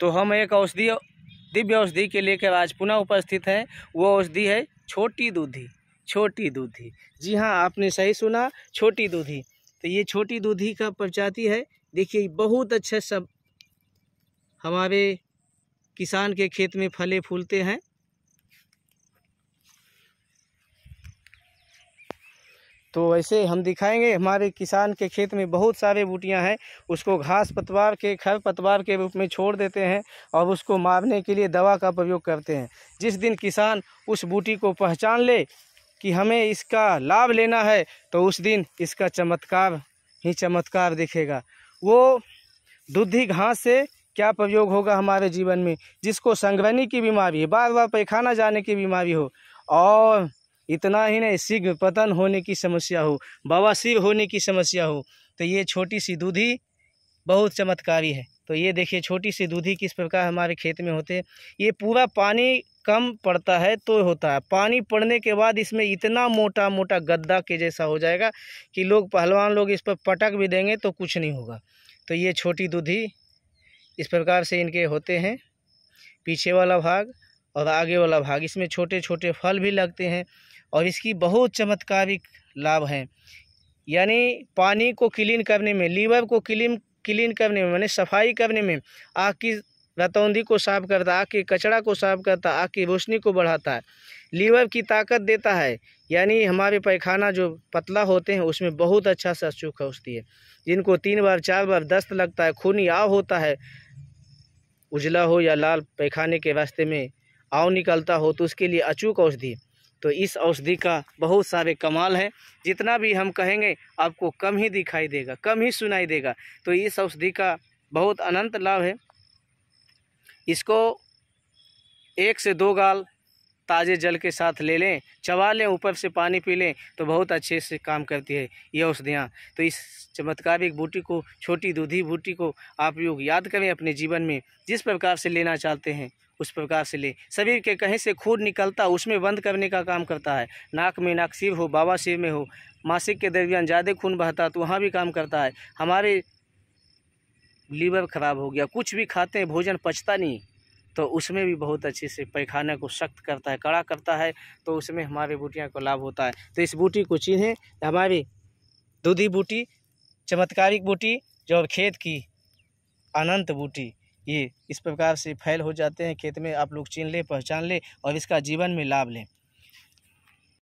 तो हम एक औषधि दिव्य औषधि के लेकर आज पुनः उपस्थित हैं वो औषधि है छोटी दूधी छोटी दूधी जी हाँ आपने सही सुना छोटी दूधी तो ये छोटी दूधी का प्रजाति है देखिए बहुत अच्छे सब हमारे किसान के खेत में फले फूलते हैं तो ऐसे हम दिखाएंगे हमारे किसान के खेत में बहुत सारे बूटियां हैं उसको घास पतवार के खर पतवार के रूप में छोड़ देते हैं और उसको मारने के लिए दवा का प्रयोग करते हैं जिस दिन किसान उस बूटी को पहचान ले कि हमें इसका लाभ लेना है तो उस दिन इसका चमत्कार ही चमत्कार दिखेगा वो दुधी घास से क्या प्रयोग होगा हमारे जीवन में जिसको संग्रहणी की बीमारी है बार बार पैखाना जाने की बीमारी हो और इतना ही नहीं शीघ्र पतन होने की समस्या हो बवासीर होने की समस्या हो तो ये छोटी सी दूधी बहुत चमत्कारी है तो ये देखिए छोटी सी दूधी किस प्रकार हमारे खेत में होते ये पूरा पानी कम पड़ता है तो होता है पानी पड़ने के बाद इसमें इतना मोटा मोटा गद्दा के जैसा हो जाएगा कि लोग पहलवान लोग इस पर पटक भी देंगे तो कुछ नहीं होगा तो ये छोटी दूधी इस प्रकार से इनके होते हैं पीछे वाला भाग और आगे वाला भाग इसमें छोटे छोटे फल भी लगते हैं और इसकी बहुत चमत्कारिक लाभ हैं यानी पानी को क्लीन करने में लीवर को क्लीन क्लीन करने में मैंने सफाई करने में आग की रतौंधी को साफ करता है आग के कचरा को साफ करता है आग की रोशनी को बढ़ाता है लीवर की ताकत देता है यानी हमारे पैखाना जो पतला होते हैं उसमें बहुत अच्छा सा सुख होती है जिनको तीन बार चार बार दस्त लगता है खून याव होता है उजला हो या लाल पैखाने के रास्ते में आव निकलता हो तो उसके लिए अचूक औषधि तो इस औषधि का बहुत सारे कमाल हैं जितना भी हम कहेंगे आपको कम ही दिखाई देगा कम ही सुनाई देगा तो इस औषधि का बहुत अनंत लाभ है इसको एक से दो गाल ताज़े जल के साथ ले लें चबा लें ऊपर से पानी पी लें तो बहुत अच्छे से काम करती है ये औषधियाँ तो इस चमत्कारिक बूटी को छोटी दूधी बूटी को आप लोग याद करें अपने जीवन में जिस प्रकार से लेना चाहते हैं उस प्रकार से ले शरीर के कहीं से खून निकलता उसमें बंद करने का काम करता है नाक में नाक शिव हो बाबा शिव में हो मासिक के दरमियान ज़्यादा खून बहता तो वहाँ भी काम करता है हमारे लीवर ख़राब हो गया कुछ भी खाते हैं भोजन पचता नहीं तो उसमें भी बहुत अच्छे से पैखाने को सख्त करता है कड़ा करता है तो उसमें हमारे बूटियाँ को लाभ होता है तो इस बूटी को चिन्हें हमारी दूधी बूटी चमत्कारिक बूटी जो खेत की अनंत बूटी ये इस प्रकार से फैल हो जाते हैं खेत में आप लोग चिन लें पहचान लें और इसका जीवन में लाभ लें